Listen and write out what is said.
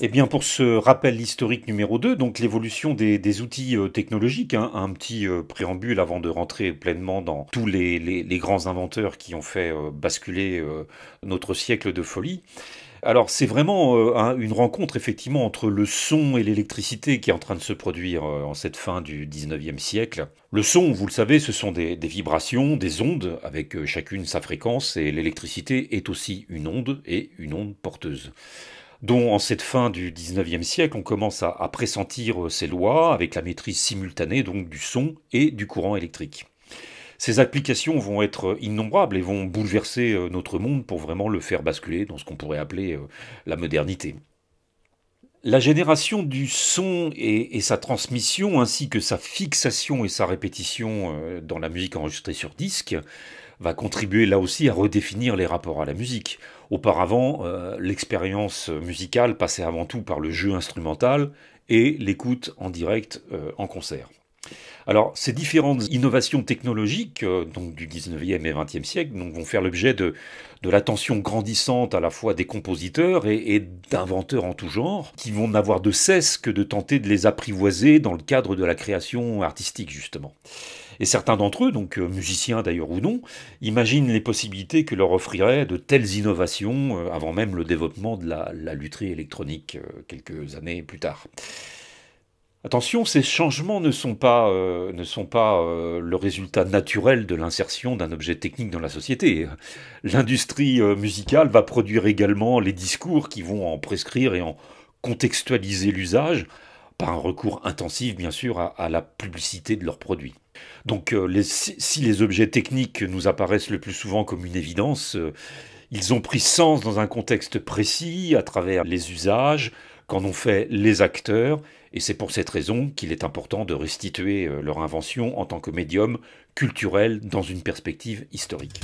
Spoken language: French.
Et eh bien, pour ce rappel historique numéro 2, donc l'évolution des, outils euh, technologiques, hein, un petit euh, préambule avant de rentrer pleinement dans tous les grands inventeurs qui ont fait euh, basculer notre siècle de folie. Alors c'est vraiment euh, une rencontre effectivement entre le son et l'électricité qui est en train de se produire euh, en cette fin du 19e siècle. Le son, vous le savez, ce sont des, vibrations, des ondes, avec euh, chacune sa fréquence, et l'électricité est aussi une onde et une onde porteuse Donc en cette fin du 19e siècle, on commence à, pressentir ces lois avec la maîtrise simultanée donc du son et du courant électrique. Ces applications vont être euh, innombrables et vont bouleverser euh, notre monde pour vraiment le faire basculer dans ce qu'on pourrait appeler euh, la modernité. La génération du son et, sa transmission, ainsi que sa fixation et sa répétition dans la musique enregistrée sur disque, va contribuer là aussi à redéfinir les rapports à la musique. Auparavant, l'expérience musicale passait avant tout par le jeu instrumental et l'écoute en direct en concert. Alors, ces différentes innovations technologiques euh, donc du 19e et 20e siècle vont faire l'objet de, l'attention grandissante à la fois des compositeurs et, d'inventeurs en tout genre, qui vont n'avoir de cesse que de tenter de les apprivoiser dans le cadre de la création artistique, justement. Et certains d'entre eux, donc euh, musiciens d'ailleurs ou non, imaginent les possibilités que leur offriraient de telles innovations euh, avant même le développement de la, la lutherie électronique quelques années plus tard. Attention, ces changements ne sont pas, euh, euh, le résultat naturel de l'insertion d'un objet technique dans la société. L'industrie euh, musicale va produire également les discours qui vont en prescrire et en contextualiser l'usage, par un recours intensif bien sûr à, la publicité de leurs produits. Donc si les objets techniques nous apparaissent le plus souvent comme une évidence, ils ont pris sens dans un contexte précis, à travers les usages, qu'en ont fait les acteurs, et c'est pour cette raison qu'il est important de restituer euh, leur invention en tant que médium culturel dans une perspective historique.